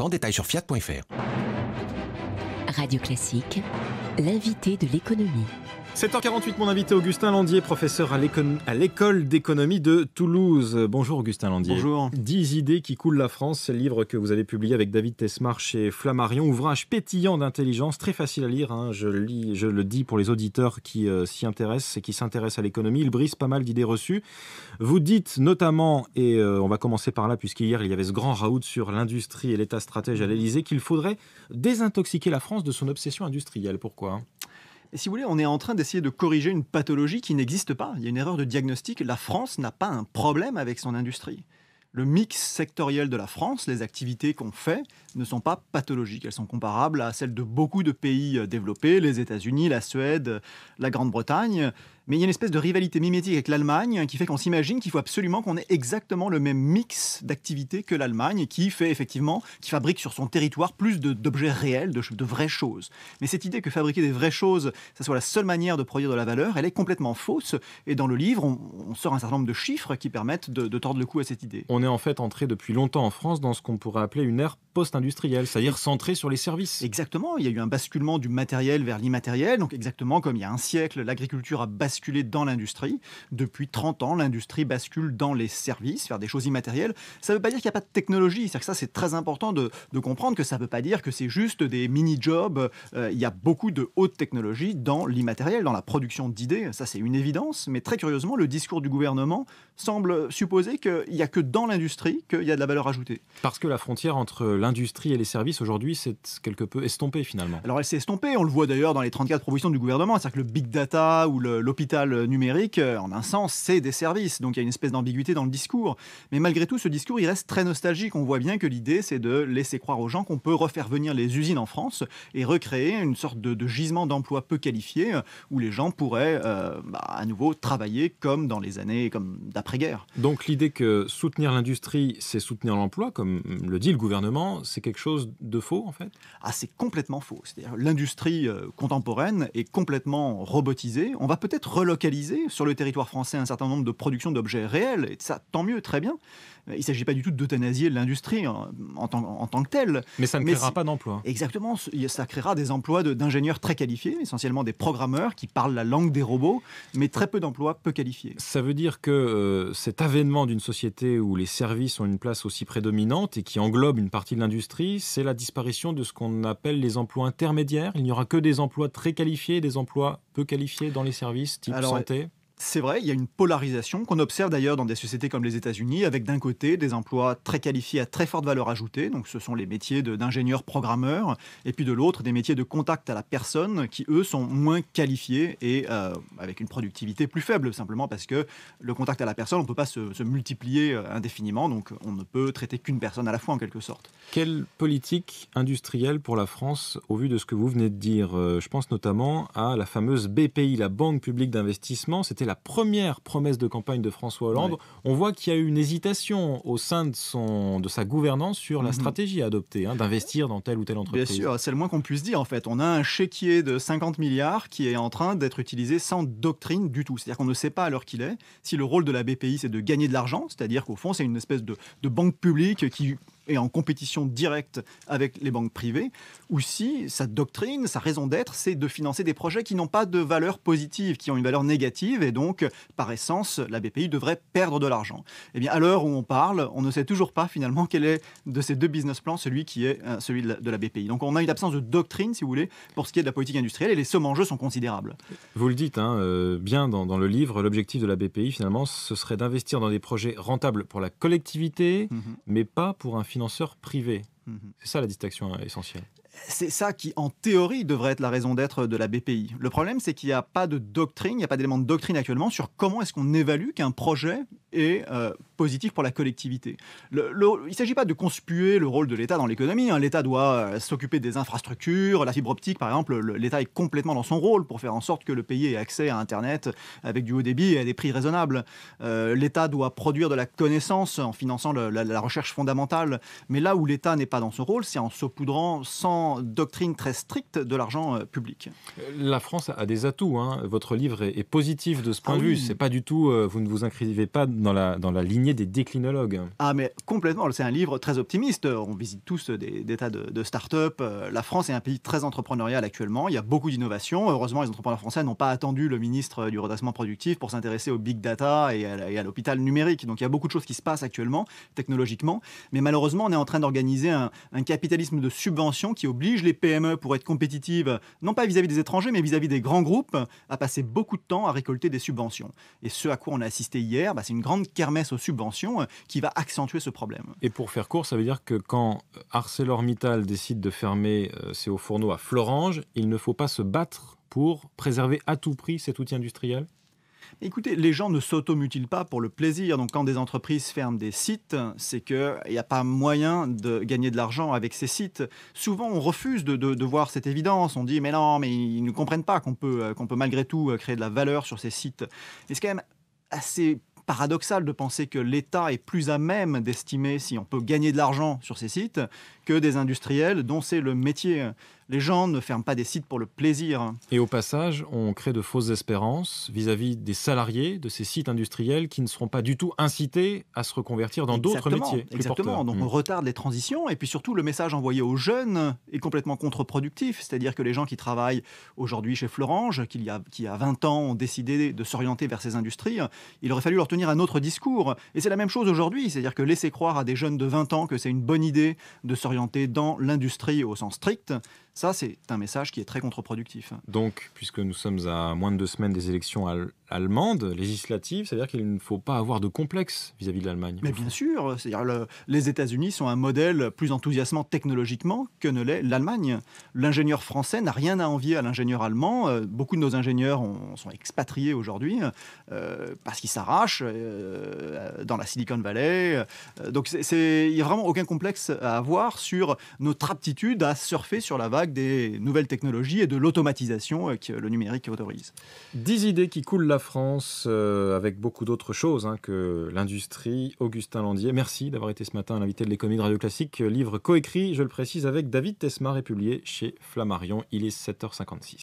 en détail sur fiat.fr. Radio Classique, l'invité de l'économie. 7h48, mon invité Augustin Landier, professeur à l'école d'économie de Toulouse. Bonjour Augustin Landier. Bonjour. 10 idées qui coulent la France, c'est le livre que vous avez publié avec David Tesmar chez Flammarion, ouvrage pétillant d'intelligence, très facile à lire, hein. je, le dis pour les auditeurs qui euh, s'y intéressent et qui s'intéressent à l'économie, il brise pas mal d'idées reçues. Vous dites notamment, et euh, on va commencer par là puisqu'hier il y avait ce grand raout sur l'industrie et l'état stratège à l'Elysée, qu'il faudrait désintoxiquer la France de son obsession industrielle. Pourquoi hein et si vous voulez, on est en train d'essayer de corriger une pathologie qui n'existe pas. Il y a une erreur de diagnostic. La France n'a pas un problème avec son industrie. Le mix sectoriel de la France, les activités qu'on fait, ne sont pas pathologiques. Elles sont comparables à celles de beaucoup de pays développés, les États-Unis, la Suède, la Grande-Bretagne mais il y a une espèce de rivalité mimétique avec l'Allemagne qui fait qu'on s'imagine qu'il faut absolument qu'on ait exactement le même mix d'activités que l'Allemagne, qui fait effectivement, qui fabrique sur son territoire plus d'objets réels, de, de, vraies choses. Mais cette idée que fabriquer des vraies choses, ça soit la seule manière de produire de la valeur, elle est complètement fausse. Et dans le livre, on, sort un certain nombre de chiffres qui permettent de, de tordre le cou à cette idée. On est en fait entré depuis longtemps en France dans ce qu'on pourrait appeler une ère post-industrielle, c'est-à-dire centrée sur les services. Exactement, il y a eu un basculement du matériel vers l'immatériel, donc exactement comme il y a un siècle, l'agriculture a basculé basculer dans l'industrie. Depuis 30 ans, l'industrie bascule dans les services, faire des choses immatérielles. Ça ne veut pas dire qu'il n'y a pas de technologie. cest que ça, c'est très important de, de, comprendre que ça ne veut pas dire que c'est juste des mini-jobs. Euh, il y a beaucoup de haute technologie dans l'immatériel, dans la production d'idées. Ça, c'est une évidence. Mais très curieusement, le discours du gouvernement semble supposer qu'il n'y a que dans l'industrie qu'il y a de la valeur ajoutée. Parce que la frontière entre l'industrie et les services aujourd'hui, c'est quelque peu estompée finalement. Alors elle s'est estompée. On le voit d'ailleurs dans les 34 propositions du gouvernement. C'est-à-dire que le big data ou l'opinion euh, numérique, euh, en un sens, c'est des services, donc il y a une espèce d'ambiguïté dans le discours. Mais malgré tout, ce discours, il reste très nostalgique. On voit bien que l'idée, c'est de laisser croire aux gens qu'on peut refaire venir les usines en France et recréer une sorte de, gisement d'emplois peu qualifiés euh, où les gens pourraient bah, à nouveau travailler comme dans les années comme d'après-guerre. Donc l'idée que soutenir l'industrie, c'est soutenir l'emploi, comme le dit le gouvernement, c'est quelque chose de faux en fait Ah, c'est complètement faux. C'est-à-dire l'industrie contemporaine est complètement robotisée. On va peut-être relocaliser sur le territoire français un certain nombre de productions d'objets réels, et ça, tant mieux, très bien. Euh, il ne s'agit pas du tout d'euthanasier l'industrie en, tant que telle. Mais ça ne créera pas d'emplois. Exactement, ça créera des emplois d'ingénieurs très qualifiés, essentiellement des programmeurs qui parlent la langue des robots, mais très peu d'emplois peu qualifiés. Ça veut dire que euh, cet avènement d'une société où les services ont une place aussi prédominante et qui englobe une partie de l'industrie, c'est la disparition de ce qu'on appelle les emplois intermédiaires. Il n'y aura que des emplois très qualifiés, et des emplois peu qualifiés dans les services, type Alors, santé c'est vrai, il y a une polarisation qu'on observe d'ailleurs dans des sociétés comme les États-Unis, avec d'un côté des emplois très qualifiés à très forte valeur ajoutée, donc ce sont les métiers d'ingénieurs programmeurs, et puis de l'autre des métiers de contact à la personne qui eux sont moins qualifiés et euh, avec une productivité plus faible, simplement parce que le contact à la personne, on ne peut pas se, se multiplier euh, indéfiniment, donc on ne peut traiter qu'une personne à la fois en quelque sorte. Quelle politique industrielle pour la France au vu de ce que vous venez de dire euh, Je pense notamment à la fameuse BPI, la Banque publique d'investissement, c'était la la première promesse de campagne de François Hollande, on voit qu'il y a eu une hésitation au sein de, son, de sa gouvernance sur la mhm. stratégie à adopter, hein, d'investir dans telle ou telle entreprise. Bien sûr, c'est le moins qu'on puisse dire en fait. On a un chéquier de 50 milliards qui est en train d'être utilisé sans doctrine du tout. C'est-à-dire qu'on ne sait pas à l'heure qu'il est si le rôle de la BPI c'est de gagner de l'argent, c'est-à-dire qu'au fond c'est une espèce de banque publique qui et en compétition directe avec les banques privées, ou si sa doctrine, sa raison d'être, c'est de financer des projets qui n'ont pas de valeur positive, qui ont une valeur négative, et donc, par essence, la BPI devrait perdre de l'argent. Eh bien, à l'heure où on parle, on ne sait toujours pas finalement quel est de ces deux business plans celui qui est euh, celui de la BPI. Donc, on a une absence de doctrine, si vous voulez, pour ce qui est de la politique industrielle, et les sommes en jeu sont considérables. Vous le dites hein, euh, bien dans, le livre, l'objectif de la BPI, finalement, ce serait d'investir dans des projets rentables pour la collectivité, mhm. mais pas pour un financeur privé. Mhm. C'est ça la distinction euh, essentielle. C'est ça qui, en théorie, devrait être la raison d'être de la BPI. Le problème, c'est qu'il n'y a pas de doctrine, il n'y a pas d'élément de doctrine actuellement sur comment est-ce qu'on évalue qu'un projet est euh, positif pour la collectivité. il ne s'agit pas de conspuer le rôle de l'État dans l'économie. Hein. L'État doit euh, s'occuper des infrastructures, la fibre optique par exemple. L'État est complètement dans son rôle pour faire en sorte que le pays ait accès à Internet avec du haut débit et à des prix raisonnables. Euh, L'État doit produire de la connaissance en finançant la, recherche fondamentale. Mais là où l'État n'est pas dans son rôle, c'est en saupoudrant sans doctrine très stricte de l'argent euh, public. La France a des atouts. Hein. Votre livre est, positif de ce point ah de vue. C'est pas du tout. vous ne vous inscrivez pas dans la, dans la lignée des déclinologues. Ah, mais complètement. C'est un livre très optimiste. On visite tous des, tas de, de start-up. Euh, la France est un pays très entrepreneurial actuellement. Il y a beaucoup d'innovations. Heureusement, les entrepreneurs français n'ont pas attendu le ministre du redressement productif pour s'intéresser au big data et à, l'hôpital numérique. Donc, il y a beaucoup de choses qui se passent actuellement, technologiquement. Mais malheureusement, on est en train d'organiser un, capitalisme de subvention qui oblige les PME pour être compétitives, non pas vis-à-vis des étrangers, mais vis-à-vis des grands groupes, à passer beaucoup de temps à récolter des subventions. Et ce à quoi on a assisté hier, bah, c'est une grande kermesse aux subventions subvention euh, qui va accentuer ce problème. Et pour faire court, ça veut dire que quand euh, ArcelorMittal décide de fermer euh, ses hauts fourneaux à Florange, il ne faut pas se battre pour préserver à tout prix cet outil industriel Écoutez, les gens ne s'automutilent pas pour le plaisir. Donc, quand des entreprises ferment des sites, c'est qu'il n'y a pas moyen de gagner de l'argent avec ces sites. Souvent, on refuse de, voir cette évidence. On dit, mais non, mais ils ne comprennent pas qu'on peut, qu'on peut malgré tout créer de la valeur sur ces sites. Et c'est quand même assez paradoxal de penser que l'État est plus à même d'estimer si on peut gagner de l'argent sur ces sites que des industriels dont c'est le métier. Les gens ne ferment pas des sites pour le plaisir. Et au passage, on crée de fausses espérances vis-à-vis des salariés de ces sites industriels qui ne seront pas du tout incités à se reconvertir dans d'autres métiers. exactement, donc on hmm. retarde les transitions et puis surtout le message envoyé aux jeunes est complètement contre-productif, c'est-à-dire que les gens qui travaillent aujourd'hui chez Florange, qui a, qui a 20 ans ont décidé de s'orienter vers ces industries, il aurait fallu leur tenir un autre discours. Et c'est la même chose aujourd'hui, c'est-à-dire que laisser croire à des jeunes de 20 ans que c'est une bonne idée de s'orienter dans l'industrie au sens strict, ça, c'est un message qui est très contre-productif. Donc, puisque nous sommes à moins de deux semaines des élections allemandes, législatives, c'est-à-dire qu'il ne faut pas avoir de complexe vis-à-vis de l'Allemagne. Mais bien sûr, c'est-à-dire les États-Unis sont un modèle plus enthousiasmant technologiquement que ne l'est l'Allemagne. L'ingénieur français n'a rien à envier à l'ingénieur allemand. Euh, beaucoup de nos ingénieurs sont expatriés aujourd'hui euh, parce qu'ils s'arrachent euh, dans la Silicon Valley. donc, il n'y a vraiment aucun complexe à avoir sur notre aptitude à surfer sur la vague des nouvelles technologies et de l'automatisation euh, que le numérique autorise. Dix idées qui coulent la France euh, avec beaucoup d'autres choses hein, que l'industrie. Augustin Landier, merci d'avoir été ce matin l'invité de l'économie de Radio Classique, euh, livre coécrit, je le précise, avec David Tesmar et publié chez Flammarion. Il est 7h56.